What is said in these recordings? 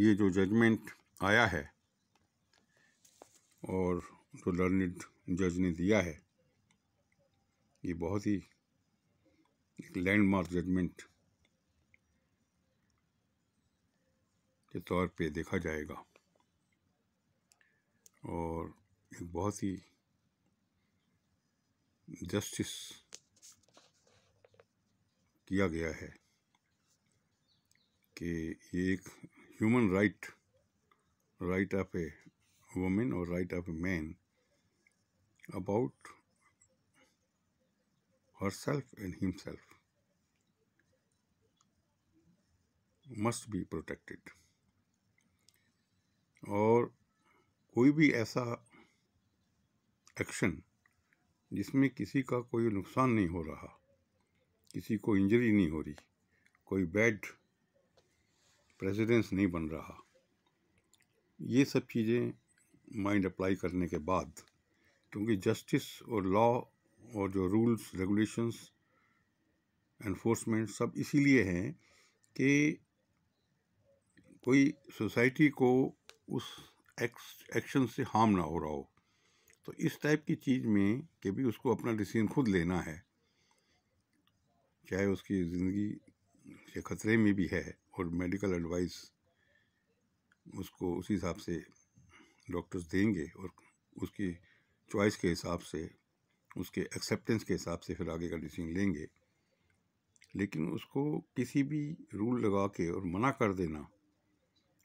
ये जो जजमेंट आया है और जो लर्निड जज ने दिया है ये बहुत ही एक लैंडमार्क जजमेंट के तौर पे देखा जाएगा और एक बहुत ही जस्टिस किया गया है कि एक human right, right of a woman or right of a man about herself and himself must be protected और कोई भी ऐसा एक्शन जिसमें किसी का कोई नुकसान नहीं हो रहा किसी को इंजरी नहीं हो रही कोई बैड प्रेसिडेंस नहीं बन रहा ये सब चीज़ें माइंड अप्लाई करने के बाद क्योंकि जस्टिस और लॉ और जो रूल्स रेगुलेशंस एनफोर्समेंट सब इसीलिए हैं कि कोई सोसाइटी को उस एक्शन से हार्म ना हो रहा हो तो इस टाइप की चीज़ में कि भी उसको अपना डिसीजन खुद लेना है चाहे उसकी ज़िंदगी या ख़तरे में भी है और मेडिकल एडवाइस उसको उसी हिसाब से डॉक्टर्स देंगे और उसकी चॉइस के हिसाब से उसके एक्सेप्टेंस के हिसाब से फिर आगे का डिसीजन लेंगे लेकिन उसको किसी भी रूल लगा के और मना कर देना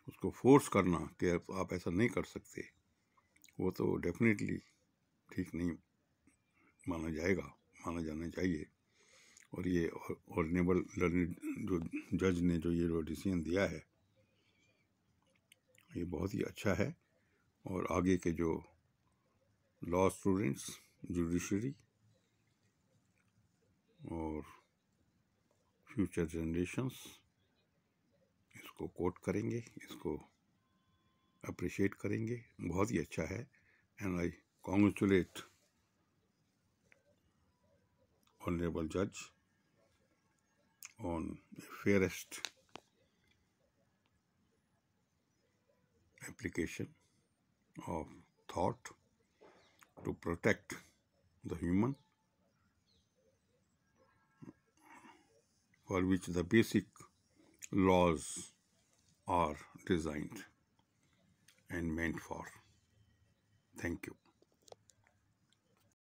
उसको फोर्स करना कि आप ऐसा नहीं कर सकते वो तो डेफिनेटली ठीक नहीं माना जाएगा माना जाना चाहिए और ये ऑनरेबल जो जज ने जो ये जो डिसीजन दिया है ये बहुत ही अच्छा है और आगे के जो लॉ स्टूडेंट्स जुडिशरी और फ्यूचर जनरेशंस इसको कोट करेंगे इसको अप्रिशिएट करेंगे बहुत ही अच्छा है एंड आई कॉन्ग्रेचुलेट ऑनरेबल जज on fairest application of thought to protect the human for which the basic laws are designed and meant for. Thank you.